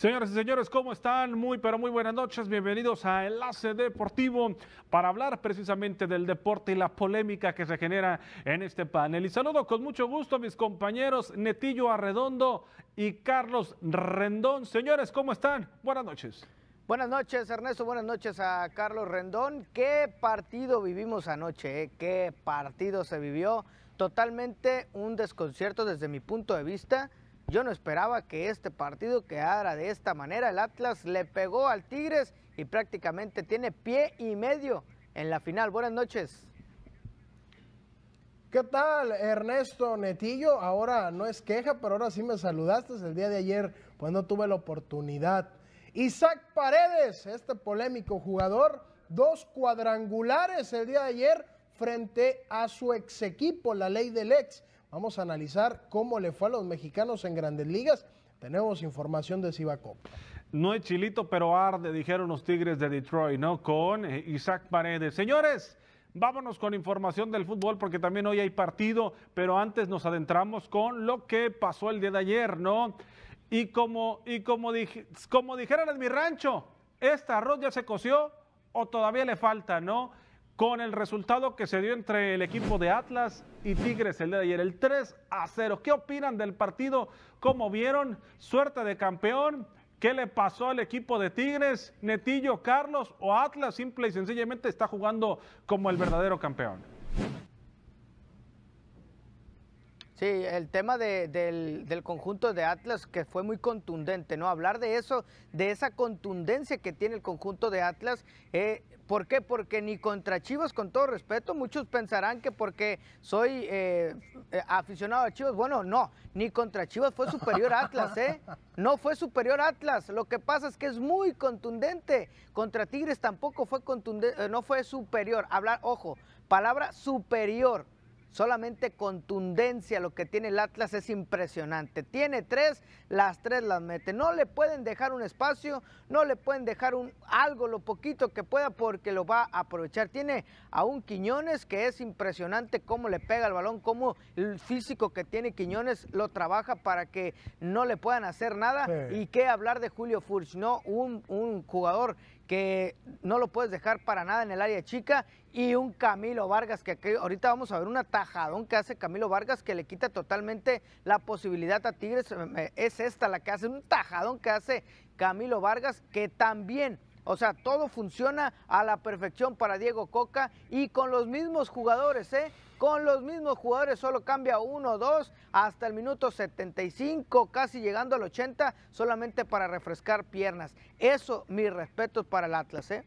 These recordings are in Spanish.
Señoras y señores, ¿cómo están? Muy, pero muy buenas noches. Bienvenidos a Enlace Deportivo para hablar precisamente del deporte y la polémica que se genera en este panel. Y saludo con mucho gusto a mis compañeros Netillo Arredondo y Carlos Rendón. Señores, ¿cómo están? Buenas noches. Buenas noches, Ernesto. Buenas noches a Carlos Rendón. ¿Qué partido vivimos anoche? Eh. ¿Qué partido se vivió? Totalmente un desconcierto desde mi punto de vista yo no esperaba que este partido quedara de esta manera. El Atlas le pegó al Tigres y prácticamente tiene pie y medio en la final. Buenas noches. ¿Qué tal, Ernesto Netillo? Ahora no es queja, pero ahora sí me saludaste. El día de ayer, pues no tuve la oportunidad. Isaac Paredes, este polémico jugador, dos cuadrangulares el día de ayer frente a su ex equipo, la ley del ex. Vamos a analizar cómo le fue a los mexicanos en grandes ligas. Tenemos información de Cibacop. No es chilito, pero arde, dijeron los Tigres de Detroit, ¿no? Con eh, Isaac Paredes. Señores, vámonos con información del fútbol porque también hoy hay partido, pero antes nos adentramos con lo que pasó el día de ayer, ¿no? Y como, y como, como dijeron en mi rancho, este arroz ya se coció o todavía le falta, ¿no? con el resultado que se dio entre el equipo de Atlas y Tigres el día de ayer, el 3 a 0. ¿Qué opinan del partido? ¿Cómo vieron? Suerte de campeón. ¿Qué le pasó al equipo de Tigres? ¿Netillo, Carlos o Atlas? Simple y sencillamente está jugando como el verdadero campeón. Sí, el tema del, conjunto de Atlas que fue muy contundente, ¿no? Hablar de eso, de esa contundencia que tiene el conjunto de Atlas. Eh, ¿Por qué? Porque ni contra Chivas, con todo respeto, muchos pensarán que porque soy eh, eh, aficionado a Chivas. Bueno, no, ni contra Chivas fue superior Atlas, ¿eh? No fue superior Atlas. Lo que pasa es que es muy contundente. Contra Tigres tampoco fue contundente, no fue superior. Hablar, ojo, palabra superior solamente contundencia lo que tiene el Atlas es impresionante. Tiene tres, las tres las mete. No le pueden dejar un espacio, no le pueden dejar un, algo, lo poquito que pueda, porque lo va a aprovechar. Tiene a un Quiñones que es impresionante cómo le pega el balón, cómo el físico que tiene Quiñones lo trabaja para que no le puedan hacer nada. Y qué hablar de Julio Furch, ¿no? un jugador que no lo puedes dejar para nada en el área chica y un Camilo Vargas, que ahorita vamos a ver un tajadón que hace Camilo Vargas que le quita totalmente la posibilidad a Tigres. Eh, es esta la que hace, un tajadón que hace Camilo Vargas, que también, o sea, todo funciona a la perfección para Diego Coca y con los mismos jugadores, ¿eh? Con los mismos jugadores solo cambia uno, dos, hasta el minuto 75, casi llegando al 80, solamente para refrescar piernas. Eso, mis respetos para el Atlas, ¿eh?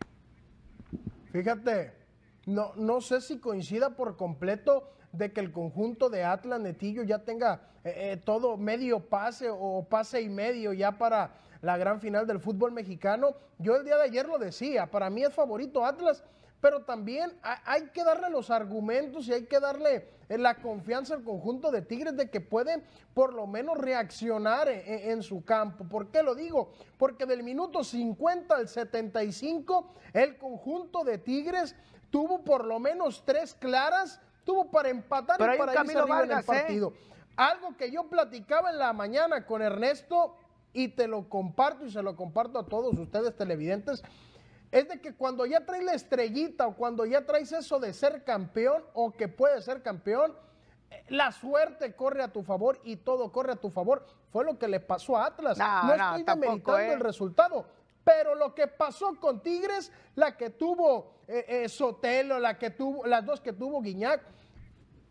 Fíjate, no, no sé si coincida por completo de que el conjunto de Atlas Netillo ya tenga eh, eh, todo medio pase o pase y medio ya para la gran final del fútbol mexicano. Yo el día de ayer lo decía, para mí es favorito Atlas, pero también hay que darle los argumentos y hay que darle eh, la confianza al conjunto de Tigres de que pueden por lo menos reaccionar en, en, su campo. ¿Por qué lo digo? Porque del minuto 50 al 75 el conjunto de Tigres tuvo por lo menos tres claras, tuvo para empatar y para irse Vargas, en el ¿eh? partido. Algo que yo platicaba en la mañana con Ernesto y te lo comparto y se lo comparto a todos ustedes televidentes, es de que cuando ya traes la estrellita o cuando ya traes eso de ser campeón o que puedes ser campeón, la suerte corre a tu favor y todo corre a tu favor. Fue lo que le pasó a Atlas. No, estoy no, el ¿eh? resultado pero lo que pasó con Tigres, la que tuvo eh, eh, Sotelo, la que tuvo, las dos que tuvo Guiñac,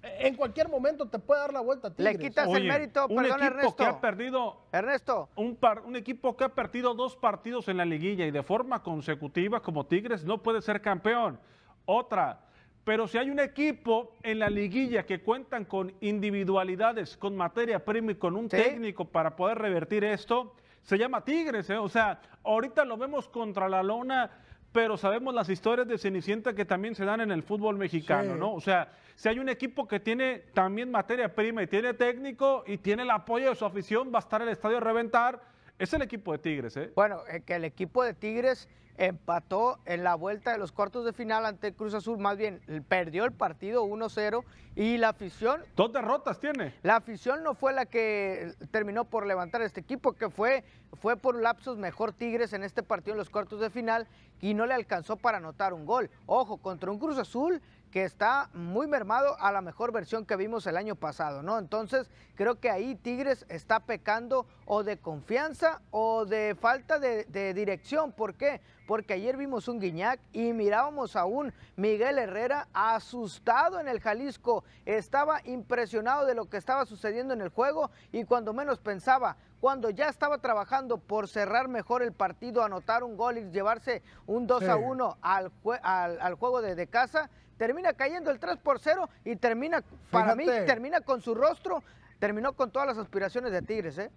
eh, en cualquier momento te puede dar la vuelta a Tigres. Le quitas el mérito, un perdón, equipo Ernesto. Que ha perdido Un, par, un equipo que ha perdido dos partidos en la liguilla y de forma consecutiva como Tigres no puede ser campeón. Otra, pero si hay un equipo en la liguilla que cuentan con individualidades, con materia prima y con un técnico para poder revertir esto, se llama Tigres, ¿eh? o sea, ahorita lo vemos contra la lona, pero sabemos las historias de Cenicienta que también se dan en el fútbol mexicano, ¿no? O sea, si hay un equipo que tiene también materia prima y tiene técnico y tiene el apoyo de su afición, va a estar el estadio a reventar es el equipo de Tigres, ¿eh? Bueno, eh, que el equipo de Tigres empató en la vuelta de los cuartos de final ante Cruz Azul, más bien perdió el partido 1-0 y la afición... Dos derrotas tiene. La afición no fue la que eh, terminó por levantar este equipo, que fue, fue por lapsos mejor Tigres en este partido en los cuartos de final y no le alcanzó para anotar un gol. Ojo, contra un Cruz Azul que está muy mermado a la mejor versión que vimos el año pasado, ¿no? Entonces, creo que ahí Tigres está pecando o de confianza o de falta de, dirección. ¿Por qué? Porque ayer vimos un Guiñac y mirábamos a un Miguel Herrera asustado en el Jalisco. Estaba impresionado de lo que estaba sucediendo en el juego y cuando menos pensaba, cuando ya estaba trabajando por cerrar mejor el partido, anotar un gol y llevarse un 2 a 1 al, juego de casa, termina cayendo el 3 por 0 y termina, para mí, termina con su rostro, terminó con todas las aspiraciones de Tigres, ¿eh?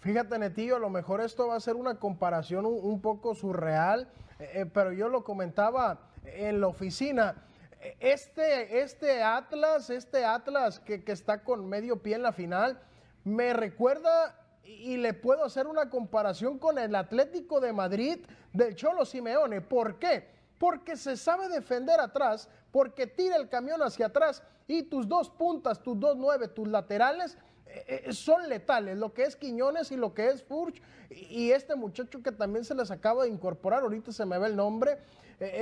Fíjate, Netillo, a lo mejor esto va a ser una comparación un, poco surreal, eh, eh, pero yo lo comentaba en la oficina. E, este, este Atlas, este Atlas que, que está con medio pie en la final, me recuerda y le puedo hacer una comparación con el Atlético de Madrid del Cholo Simeone. ¿Por qué? porque se sabe defender atrás, porque tira el camión hacia atrás y tus dos puntas, tus dos nueve, tus laterales eh, eh, son letales, lo que es Quiñones y lo que es Furch y, este muchacho que también se les acaba de incorporar, ahorita se me ve el nombre, eh,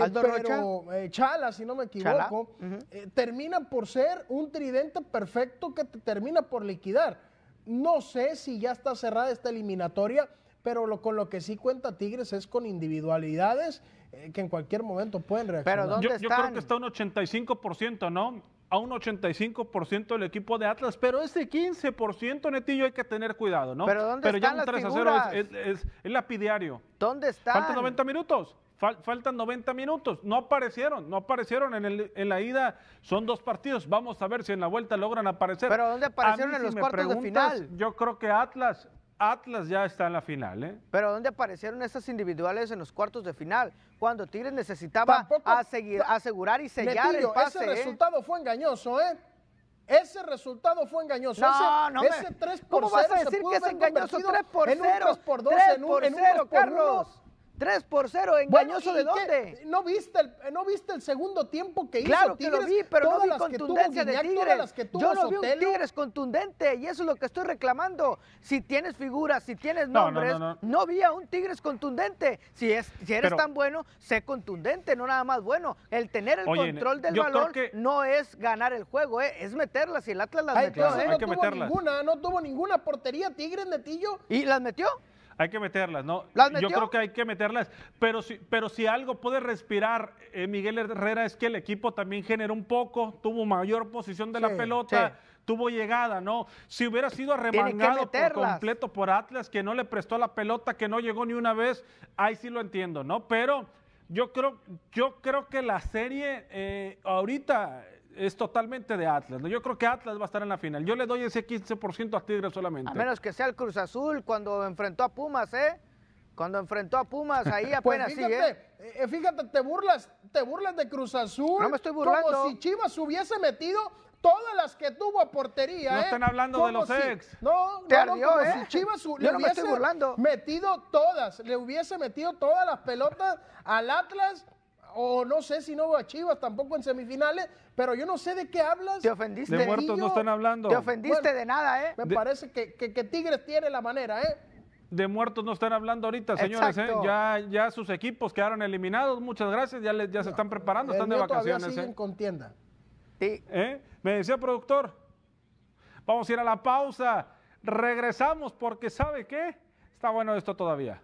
Chala, si no me equivoco, termina por ser un tridente perfecto que te termina por liquidar. No sé si ya está cerrada esta eliminatoria, pero con lo que sí cuenta Tigres es con individualidades eh, que en cualquier momento pueden reaccionar. Pero ¿dónde yo, yo creo que está un 85%, ¿no? A un 85% del equipo de Atlas, pero ese 15% netillo hay que tener cuidado, ¿no? Pero, ¿dónde pero ya un 3 a 0 es, es, lapidiario. ¿Dónde están? Faltan 90 minutos. faltan 90 minutos. No aparecieron, no aparecieron en, en, la ida. Son dos partidos. Vamos a ver si en la vuelta logran aparecer. Pero ¿dónde aparecieron en los cuartos de final? Yo creo que Atlas Atlas ya está en la final, ¿eh? Pero ¿dónde aparecieron esas individuales en los cuartos de final? Cuando Tigres necesitaba Tampoco, seguir, asegurar y sellar el pase. Ese ¿eh? resultado fue engañoso, ¿eh? Ese resultado fue engañoso. No, ese, no ese 3 por ¿Cómo 0 vas a decir se pudo que es engañoso 3 por 0? En un 3 por 2, en un, por 0, en Carlos. 3 por 0, engañoso de dónde. ¿no viste, el, ¿No viste el segundo tiempo que hizo Tigres? Claro que lo vi, pero no vi contundencia de Tigres. Yo no vi un Tigres contundente y eso es lo que estoy reclamando. Si tienes figuras, si tienes nombres, no, vi a un Tigres contundente. Si, si eres tan bueno, sé contundente, no nada más bueno. El tener el control del balón no es ganar el juego, ¿eh? es meterlas y el Atlas las metió. Pues, ¿eh? no tuvo ninguna, no tuvo ninguna portería Tigres, Netillo. ¿Y las metió? Hay que meterlas, ¿no? Yo creo que hay que meterlas, pero si, pero si algo puede respirar eh, Miguel Herrera es que el equipo también generó un poco, tuvo mayor posición de la pelota, tuvo llegada, ¿no? Si hubiera sido arremangado por completo por Atlas, que no le prestó la pelota, que no llegó ni una vez, ahí sí lo entiendo, ¿no? Pero yo creo, yo creo que la serie eh, ahorita es totalmente de Atlas. ¿no? Yo creo que Atlas va a estar en la final. Yo le doy ese 15% a Tigres solamente. A menos que sea el Cruz Azul cuando enfrentó a Pumas, ¿eh? Cuando enfrentó a Pumas, ahí apenas pues fíjate, ¿eh? Eh, Fíjate, te burlas, te burlas de Cruz Azul. No me estoy burlando. Como si Chivas hubiese metido todas las que tuvo a portería. No ¿eh? están hablando de los ex. No, no, no si Chivas le hubiese metido todas, le hubiese metido todas las pelotas al Atlas o no sé si no va a Chivas tampoco en semifinales, pero yo no sé de qué hablas. Te ofendiste. De muertos no están hablando. Te ofendiste de nada, ¿eh? Me parece que, Tigres tiene la manera, ¿eh? de muertos no están hablando ahorita, señores. ¿eh? Ya, ya sus equipos quedaron eliminados. Muchas gracias. Ya, les, ya se están preparando, están de vacaciones. Siguen ¿eh? contienda. Sí. ¿Eh? Me decía productor. Vamos a ir a la pausa. Regresamos porque sabe qué. Está bueno esto todavía.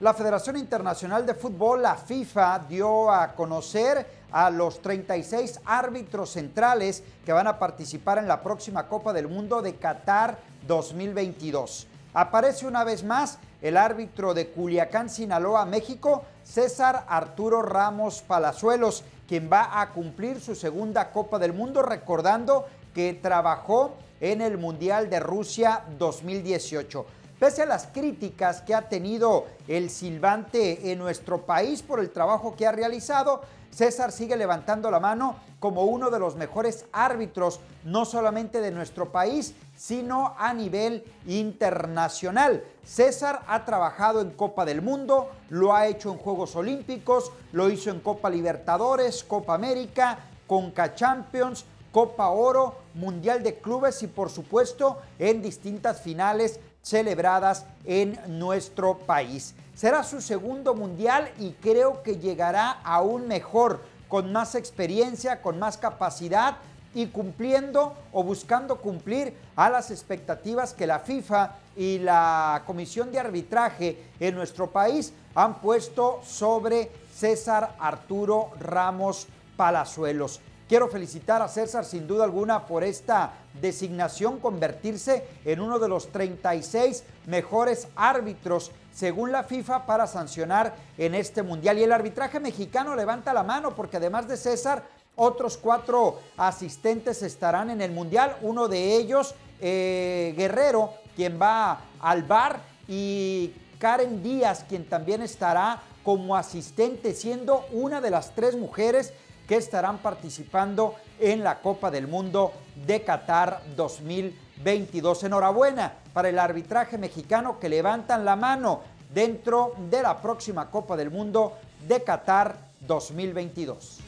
La Federación Internacional de Fútbol, la FIFA, dio a conocer a los 36 árbitros centrales que van a participar en la próxima Copa del Mundo de Qatar 2022. Aparece una vez más el árbitro de Culiacán, Sinaloa, México, César Arturo Ramos Palazuelos, quien va a cumplir su segunda Copa del Mundo, recordando que trabajó en el Mundial de Rusia 2018. Pese a las críticas que ha tenido el silbante en nuestro país por el trabajo que ha realizado, César sigue levantando la mano como uno de los mejores árbitros, no solamente de nuestro país, sino a nivel internacional. César ha trabajado en Copa del Mundo, lo ha hecho en Juegos Olímpicos, lo hizo en Copa Libertadores, Copa América, Conca Champions, Copa Oro, Mundial de Clubes y por supuesto en distintas finales celebradas en nuestro país. Será su segundo mundial y creo que llegará aún mejor, con más experiencia, con más capacidad y cumpliendo o buscando cumplir a las expectativas que la FIFA y la Comisión de Arbitraje en nuestro país han puesto sobre César Arturo Ramos Palazuelos. Quiero felicitar a César sin duda alguna por esta designación, convertirse en uno de los 36 mejores árbitros según la FIFA para sancionar en este mundial. Y el arbitraje mexicano levanta la mano porque además de César, otros cuatro asistentes estarán en el mundial, uno de ellos eh, Guerrero, quien va al bar, y Karen Díaz, quien también estará como asistente, siendo una de las tres mujeres que estarán participando en la Copa del Mundo de Qatar 2022. Enhorabuena para el arbitraje mexicano que levantan la mano dentro de la próxima Copa del Mundo de Qatar 2022.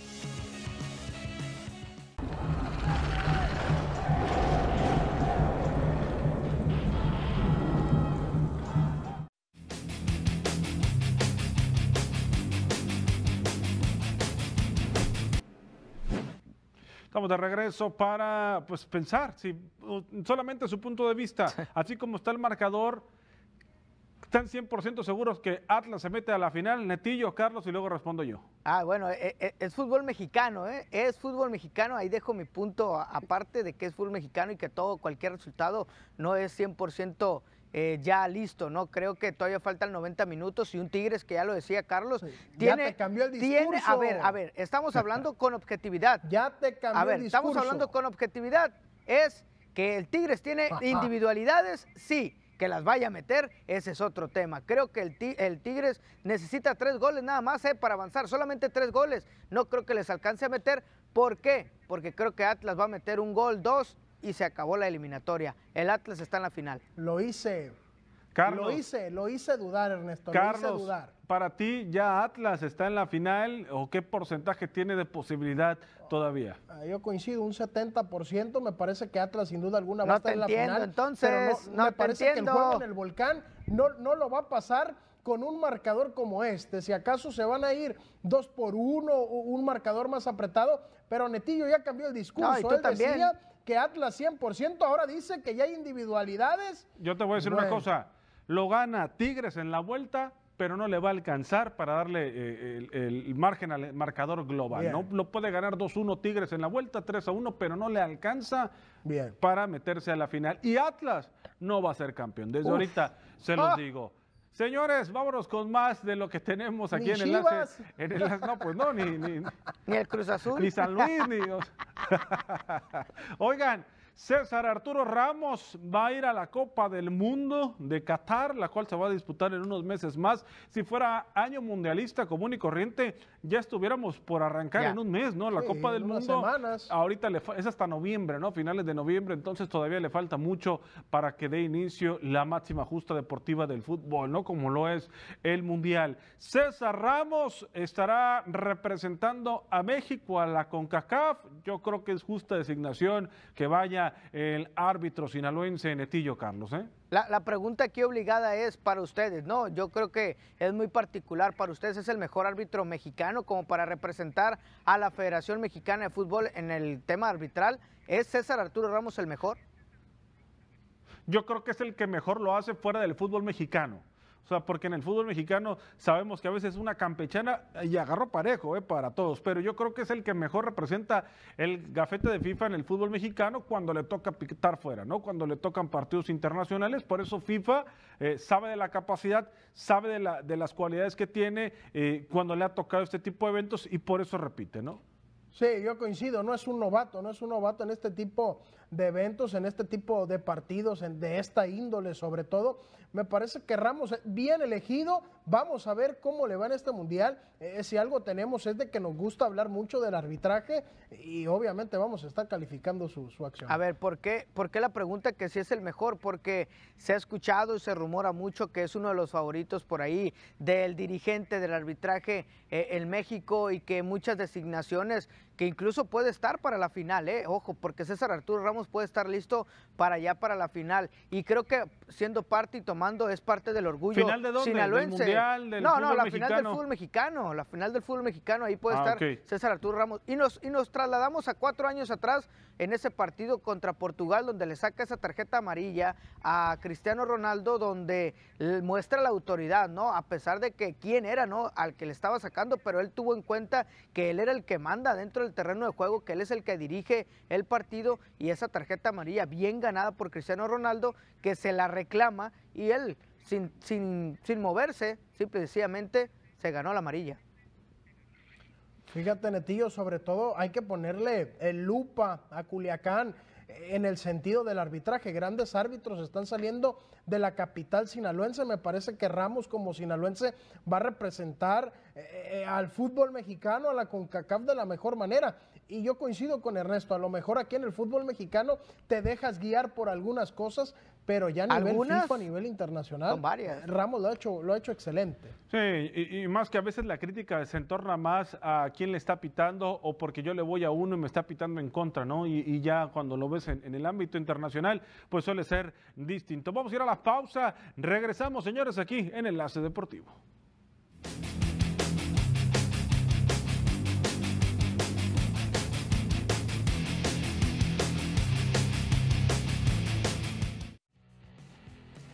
Estamos de regreso para pues, pensar si solamente su punto de vista, así como está el marcador, están 100% seguros que Atlas se mete a la final, Netillo, Carlos, y luego respondo yo. Ah, bueno, es, e, es fútbol mexicano, ¿eh? es fútbol mexicano, ahí dejo mi punto aparte de que es fútbol mexicano y que todo, cualquier resultado no es 100% eh, ya listo, ¿no? Creo que todavía faltan 90 minutos y un Tigres que ya lo decía Carlos. tiene, ya te cambió el discurso. a ver, a ver, estamos hablando con objetividad. Ya te cambió a ver, Estamos hablando con objetividad. Es que el Tigres tiene individualidades, sí. Que las vaya a meter, ese es otro tema. Creo que el, Tigres necesita tres goles nada más eh, para avanzar, solamente tres goles. No creo que les alcance a meter. ¿Por qué? Porque creo que Atlas va a meter un gol, dos, y se acabó la eliminatoria. El Atlas está en la final. Lo hice. Carlos, lo hice, lo hice dudar, Ernesto. Carlos, Para ti, ¿ya Atlas está en la final o qué porcentaje tiene de posibilidad todavía? Ah, yo coincido, un 70%. Me parece que Atlas, sin duda alguna, va a estar en la final. Entonces, pero me parece que el juego en el volcán no, no lo va a pasar con un marcador como este. Si acaso se van a ir dos por uno, un marcador más apretado, pero Netillo ya cambió el discurso. también que Atlas 100%, ahora dice que ya hay individualidades. Yo te voy a decir una cosa, lo gana Tigres en la vuelta, pero no le va a alcanzar para darle eh, el, margen al marcador global. No lo puede ganar 2-1 Tigres en la vuelta, 3-1, pero no le alcanza Bien. para meterse a la final. Y Atlas no va a ser campeón. Desde ahorita se los ah. digo. Señores, vámonos con más de lo que tenemos aquí en el... en No, pues no, ni, ni, ni, el Cruz Azul. Ni San Luis, ni. Oigan, César Arturo Ramos va a ir a la Copa del Mundo de Qatar, la cual se va a disputar en unos meses más. Si fuera año mundialista común y corriente, ya estuviéramos por arrancar en un mes, ¿no? La Copa del Mundo. Ahorita le es hasta noviembre, ¿no? Finales de noviembre, entonces todavía le falta mucho para que dé inicio la máxima justa deportiva del fútbol, ¿no? Como lo es el Mundial. César Ramos estará representando a México a la CONCACAF. Yo creo que es justa designación que vaya el árbitro sinaloense Netillo Carlos, ¿eh? La, pregunta aquí obligada es para ustedes, ¿no? Yo creo que es muy particular. Para ustedes es el mejor árbitro mexicano como para representar a la Federación Mexicana de Fútbol en el tema arbitral. ¿Es César Arturo Ramos el mejor? Yo creo que es el que mejor lo hace fuera del fútbol mexicano. O sea, porque en el fútbol mexicano sabemos que a veces una campechana y agarró parejo eh, para todos, pero yo creo que es el que mejor representa el gafete de FIFA en el fútbol mexicano cuando le toca pitar fuera, ¿no? Cuando le tocan partidos internacionales. Por eso FIFA eh, sabe de la capacidad, sabe de, las cualidades que tiene eh, cuando le ha tocado este tipo de eventos y por eso repite, ¿no? Sí, yo coincido, no es un novato, no es un novato en este tipo de eventos, en este tipo de partidos, de esta índole sobre todo. Me parece que Ramos bien elegido. Vamos a ver cómo le va en este mundial. Eh, eh, si algo tenemos es de que nos gusta hablar mucho del arbitraje y obviamente vamos a estar calificando su, acción. A ver, ¿por qué, ¿por la pregunta que si es el mejor? Porque se ha escuchado y se rumora mucho que es uno de los favoritos por ahí del dirigente del arbitraje eh, en México y que muchas designaciones que incluso puede estar para la final, eh, ojo, porque César Arturo Ramos puede estar listo para allá, para la final. Y creo que siendo parte y tomando es parte del orgullo ¿Final de dónde? sinaloense. ¿Del mundial, no, no, la final del fútbol mexicano, la final del fútbol mexicano, ahí puede ah, estar César Arturo Ramos. Y nos, y nos trasladamos a cuatro años atrás en ese partido contra Portugal, donde le saca esa tarjeta amarilla a Cristiano Ronaldo, donde muestra la autoridad, ¿no? A pesar de que quién era, ¿no? Al que le estaba sacando, pero él tuvo en cuenta que él era el que manda dentro del terreno de juego, que él es el que dirige el partido y esa tarjeta amarilla bien ganada por Cristiano Ronaldo, que se la reclama y él, sin, sin, sin moverse, simple y sencillamente se ganó la amarilla. Fíjate, Netillo, sobre todo hay que ponerle el eh, lupa a Culiacán eh, en el sentido del arbitraje. Grandes árbitros están saliendo de la capital sinaloense. Me parece que Ramos como sinaloense va a representar eh, al fútbol mexicano, a la CONCACAF de la mejor manera y yo coincido con Ernesto, a lo mejor aquí en el fútbol mexicano te dejas guiar por algunas cosas, pero ya a nivel a nivel internacional, varias. Ramos lo ha hecho, lo ha hecho excelente. Sí, y, más que a veces la crítica se entorna más a quién le está pitando o porque yo le voy a uno y me está pitando en contra, ¿no? Y, ya cuando lo ves en, en, el ámbito internacional, pues suele ser distinto. Vamos a ir a la pausa, regresamos, señores, aquí en Enlace Deportivo.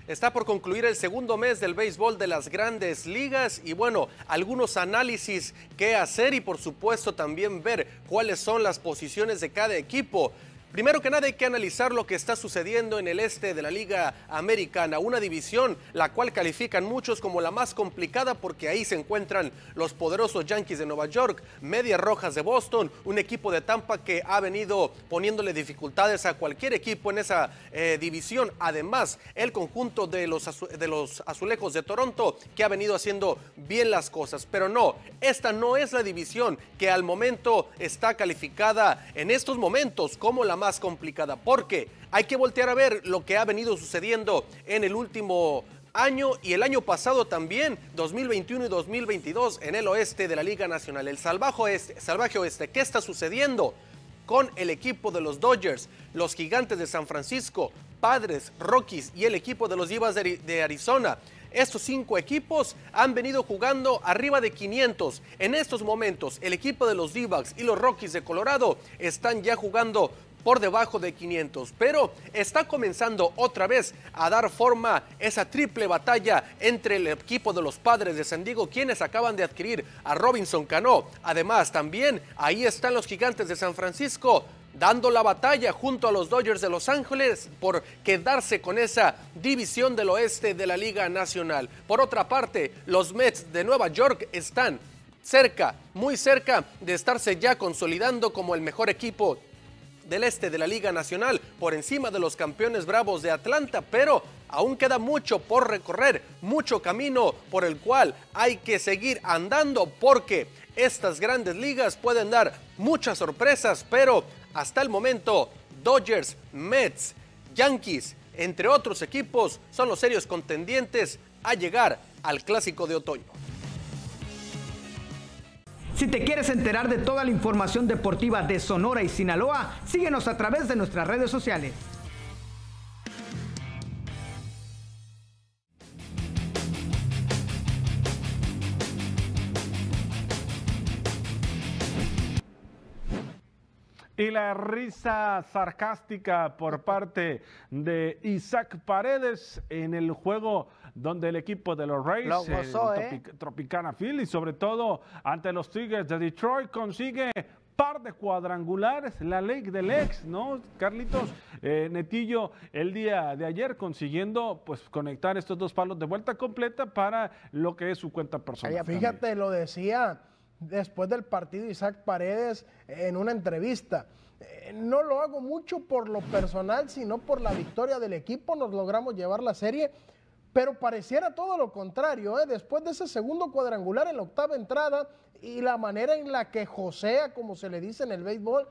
Está por concluir el segundo mes del béisbol de las grandes ligas y bueno, algunos análisis que hacer y por supuesto también ver cuáles son las posiciones de cada equipo. Primero que nada hay que analizar lo que está sucediendo en el este de la Liga Americana, una división la cual califican muchos como la más complicada porque ahí se encuentran los poderosos Yankees de Nueva York, Medias Rojas de Boston, un equipo de Tampa que ha venido poniéndole dificultades a cualquier equipo en esa eh, división. Además, el conjunto de los, de los azulejos de Toronto que ha venido haciendo bien las cosas. Pero no, esta no es la división que al momento está calificada en estos momentos como la más más complicada, porque hay que voltear a ver lo que ha venido sucediendo en el último año y el año pasado también, 2021 y 2022, en el oeste de la Liga Nacional. El salvaje oeste, salvaje oeste, ¿qué está sucediendo? Con el equipo de los Dodgers, los gigantes de San Francisco, Padres, Rockies y el equipo de los Divas de Arizona. Estos cinco equipos han venido jugando arriba de 500. En estos momentos, el equipo de los d y los Rockies de Colorado están ya jugando por debajo de 500, pero está comenzando otra vez a dar forma esa triple batalla entre el equipo de los padres de San Diego, quienes acaban de adquirir a Robinson Cano. Además, también ahí están los gigantes de San Francisco dando la batalla junto a los Dodgers de Los Ángeles por quedarse con esa división del oeste de la Liga Nacional. Por otra parte, los Mets de Nueva York están cerca, muy cerca de estarse ya consolidando como el mejor equipo del Este de la Liga Nacional por encima de los campeones bravos de Atlanta, pero aún queda mucho por recorrer, mucho camino por el cual hay que seguir andando porque estas grandes ligas pueden dar muchas sorpresas, pero hasta el momento Dodgers, Mets, Yankees, entre otros equipos, son los serios contendientes a llegar al clásico de otoño. Si te quieres enterar de toda la información deportiva de Sonora y Sinaloa, síguenos a través de nuestras redes sociales. y la risa sarcástica por parte de Isaac Paredes en el juego donde el equipo de los Rays, ¿eh? y Tropicana sobre todo ante los Tigers de Detroit, consigue par de cuadrangulares, la ley del ex, ¿no? Carlitos eh, Netillo el día de ayer consiguiendo pues conectar estos dos palos de vuelta completa para lo que es su cuenta personal. Fíjate, lo decía después del partido Isaac Paredes en una entrevista. Eh, no lo hago mucho por lo personal, sino por la victoria del equipo. Nos logramos llevar la serie, pero pareciera todo lo contrario. ¿eh? Después de ese segundo cuadrangular en la octava entrada y la manera en la que josea, como se le dice en el béisbol,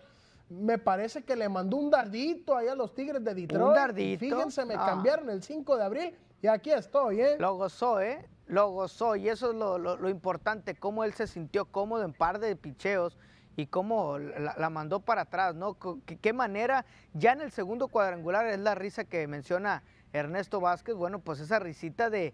me parece que le mandó un dardito ahí a los Tigres de Detroit. Un dardito. Fíjense, me ah. cambiaron el 5 de abril y aquí estoy, ¿eh? Lo gozó, ¿eh? Lo gozó. Y eso es lo, importante, cómo él se sintió cómodo en par de picheos y cómo la, mandó para atrás, ¿no? qué manera, ya en el segundo cuadrangular, es la risa que menciona Ernesto Vázquez, bueno, pues esa risita de,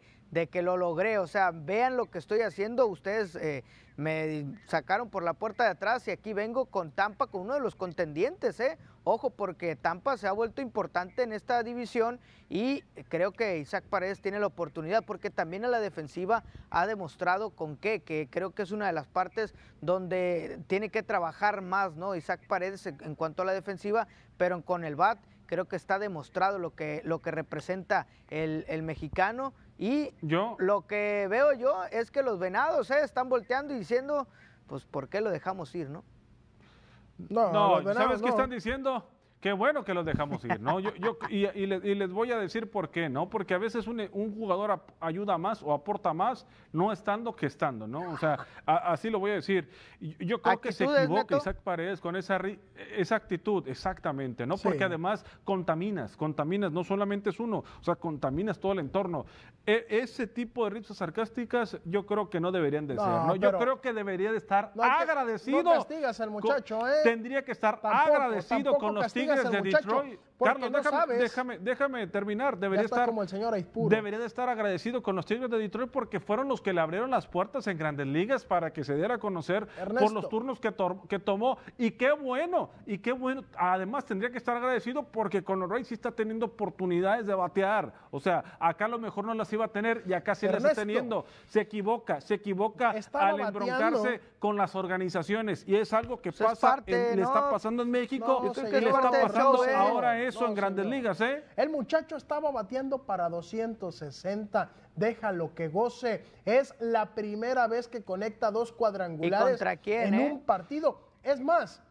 que lo logré, o sea, vean lo que estoy haciendo, ustedes eh, me sacaron por la puerta de atrás y aquí vengo con Tampa, con uno de los contendientes, ¿eh? Ojo, porque Tampa se ha vuelto importante en esta división y creo que Isaac Paredes tiene la oportunidad porque también a la defensiva ha demostrado con qué, que creo que es una de las partes donde tiene que trabajar más, ¿no? Isaac Paredes en cuanto a la defensiva, pero con el BAT Creo que está demostrado lo que, lo que representa el, el mexicano. Y yo. lo que veo yo es que los venados eh, están volteando y diciendo, pues, ¿por qué lo dejamos ir, no? No, no venados, ¿sabes qué están diciendo? Qué bueno que los dejamos ir, ¿no? Yo, yo y, les, voy a decir por qué, ¿no? Porque a veces un, jugador ayuda más o aporta más no estando que estando, ¿no? O sea, así lo voy a decir. Yo creo que se equivoca Isaac Paredes con esa, esa actitud, exactamente, ¿no? Porque además contaminas, contaminas, no solamente es uno, o sea, contaminas todo el entorno. E, ese tipo de risas sarcásticas yo creo que no deberían de ser, ¿no? Yo creo que debería de estar agradecido. No castigas al muchacho, ¿eh? Tendría que estar agradecido con los de Detroit. Carlos, déjame, déjame, terminar. Debería estar Debería de estar agradecido con los Tigres de Detroit porque fueron los que le abrieron las puertas en Grandes Ligas para que se diera a conocer por los turnos que, tomó. Y qué bueno, y qué bueno. Además, tendría que estar agradecido porque Conor sí está teniendo oportunidades de batear. O sea, acá a lo mejor no las iba a tener y acá sí las está teniendo. Se equivoca, se equivoca al embroncarse con las organizaciones. Y es algo que pues pasa, le está pasando en México, no, pasando ahora eso en Grandes Ligas, ¿eh? El muchacho estaba batiendo para 260. Déjalo que goce. Es la primera vez que conecta dos cuadrangulares en eh? un partido. Es más,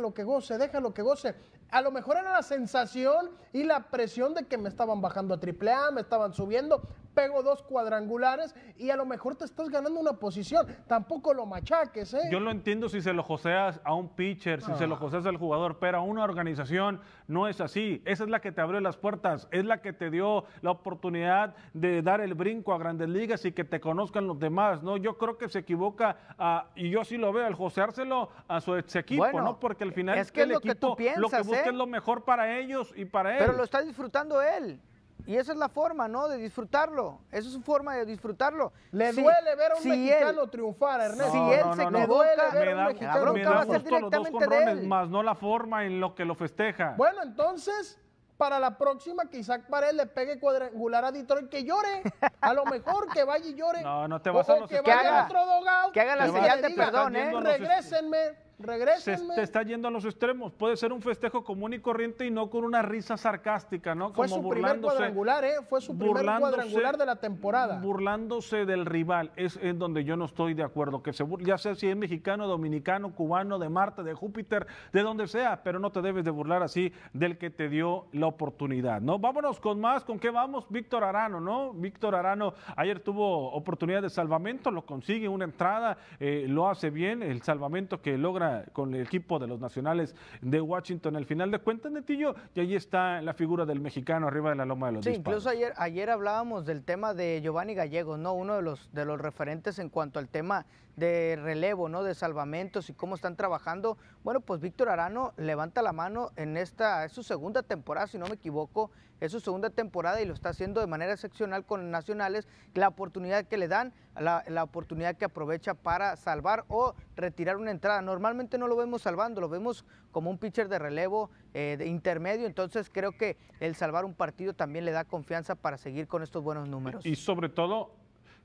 lo que goce, déjalo que goce. A lo mejor era la sensación y la presión de que me estaban bajando a triple A, me estaban subiendo pego dos cuadrangulares y a lo mejor te estás ganando una posición. Tampoco lo machaques, ¿eh? Yo lo entiendo si se lo joseas a un pitcher, si se lo ah. joseas al jugador, pero a una organización no es así. Esa es la que te abrió las puertas, es la que te dio la oportunidad de dar el brinco a grandes ligas y que te conozcan los demás, ¿no? Yo creo que se equivoca, a, ah, y yo sí lo veo, al joseárselo a su equipo, ¿no? Porque al final es que el lo equipo que tú piensas, lo que busca ¿eh? es lo mejor para ellos y para él. Pero lo está disfrutando él. Y esa es la forma, ¿no? De disfrutarlo. Esa es su forma de disfrutarlo. Le duele ver a un mexicano triunfar, Ernesto. si él se me duele ver a un mexicano va a ser directamente los dos Más no la forma en lo que lo festeja. Bueno, entonces, para la próxima que Isaac Paredes le pegue cuadrangular a Detroit, que llore. A lo mejor que vaya y llore. No, no te vas a que haga, otro dogout, Que haga la señal de perdón, ¿eh? Regrésenme. Se te está yendo a los extremos. Puede ser un festejo común y corriente y no con una risa sarcástica, ¿no? Fue Como su primer cuadrangular, ¿eh? Fue su primer cuadrangular de la temporada. Burlándose del rival. Es, en donde yo no estoy de acuerdo. Que se ya sea si es mexicano, dominicano, cubano, de Marte, de Júpiter, de donde sea, pero no te debes de burlar así del que te dio la oportunidad, ¿no? Vámonos con más. ¿Con qué vamos? Víctor Arano, ¿no? Víctor Arano ayer tuvo oportunidad de salvamento, lo consigue una entrada, eh, lo hace bien, el salvamento que logra con el equipo de los nacionales de Washington. Al final de cuentas, Netillo, y ahí está la figura del mexicano arriba de la loma de los Sí, incluso ayer, ayer hablábamos del tema de Giovanni Gallegos, ¿no? Uno de los, de los referentes en cuanto al tema de relevo, ¿no? De salvamentos y cómo están trabajando. Bueno, pues Víctor Arano levanta la mano en esta, es su segunda temporada, si no me equivoco, es su segunda temporada y lo está haciendo de manera excepcional con nacionales. La oportunidad que le dan, la, oportunidad que aprovecha para salvar o retirar una entrada. Normalmente no lo vemos salvando, lo vemos como un pitcher de relevo eh, de intermedio, entonces creo que el salvar un partido también le da confianza para seguir con estos buenos números. Y sobre todo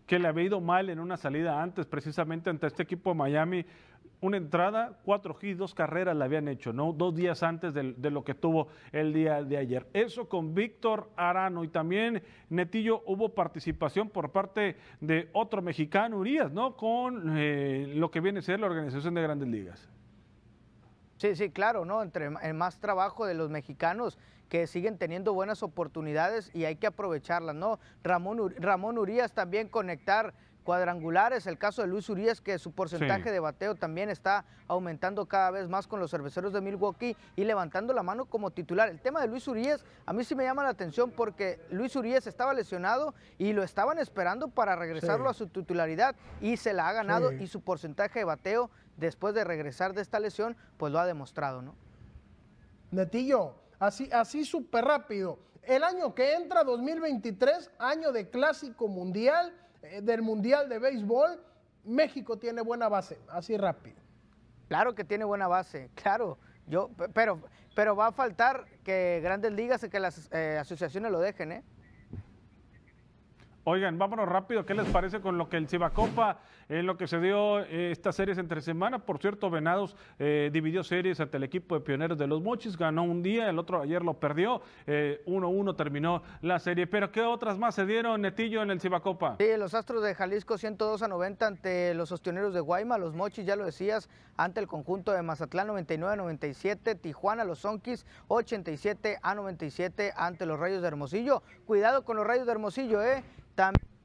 que le había ido mal en una salida antes, precisamente ante este equipo de Miami. Una entrada, cuatro hits, dos carreras la habían hecho, ¿no? Dos días antes de, lo que tuvo el día de ayer. Eso con Víctor Arano y también, Netillo, hubo participación por parte de otro mexicano, Urias, ¿no? Con eh, lo que viene a ser la organización de grandes ligas. Sí, sí, claro, ¿no? Entre el más trabajo de los mexicanos, que siguen teniendo buenas oportunidades y hay que aprovecharlas, ¿no? Ramón, Ramón Urias también conectar cuadrangulares, el caso de Luis Urias, que su porcentaje de bateo también está aumentando cada vez más con los cerveceros de Milwaukee y levantando la mano como titular. El tema de Luis Urias, a mí sí me llama la atención porque Luis Urias estaba lesionado y lo estaban esperando para regresarlo a su titularidad y se la ha ganado y su porcentaje de bateo después de regresar de esta lesión, pues lo ha demostrado, ¿no? Netillo, Así, así súper rápido. El año que entra, 2023, año de clásico mundial, eh, del mundial de béisbol, México tiene buena base, así rápido. Claro que tiene buena base, claro. Yo, pero, pero va a faltar que grandes ligas y que las eh, asociaciones lo dejen, ¿eh? Oigan, vámonos rápido. ¿Qué les parece con lo que el Cibacopa, en eh, lo que se dio eh, estas series entre semana? Por cierto, Venados eh, dividió series ante el equipo de Pioneros de los Mochis, ganó un día, el otro ayer lo perdió, 1-1 terminó la serie. Pero ¿qué otras más se dieron, Netillo, en el Cibacopa? Sí, los Astros de Jalisco 102 a 90 ante los Ostioneros de Guayma, los Mochis, ya lo decías, ante el conjunto de Mazatlán 99 a 97, Tijuana, los Sonquis 87 a 97 ante los Rayos de Hermosillo. Cuidado con los Rayos de Hermosillo, ¿eh? También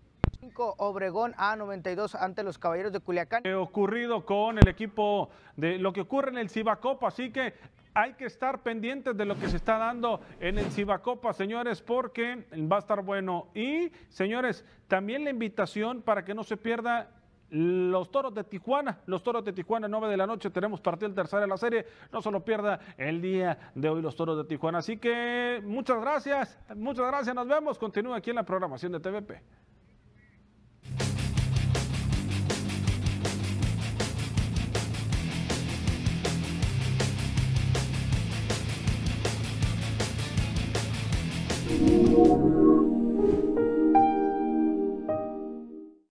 Obregón a 92 ante los Caballeros de Culiacán. Ocurrido con el equipo de lo que ocurre en el Cibacopa, así que hay que estar pendientes de lo que se está dando en el Cibacopa, señores, porque va a estar bueno. Y, señores, también la invitación para que no se pierda los Toros de Tijuana. Los Toros de Tijuana, 9 de la noche, tenemos partido el tercero de la serie. No se lo pierda el día de hoy los Toros de Tijuana. Así que muchas gracias, muchas gracias, nos vemos. Continúa aquí en la programación de TVP.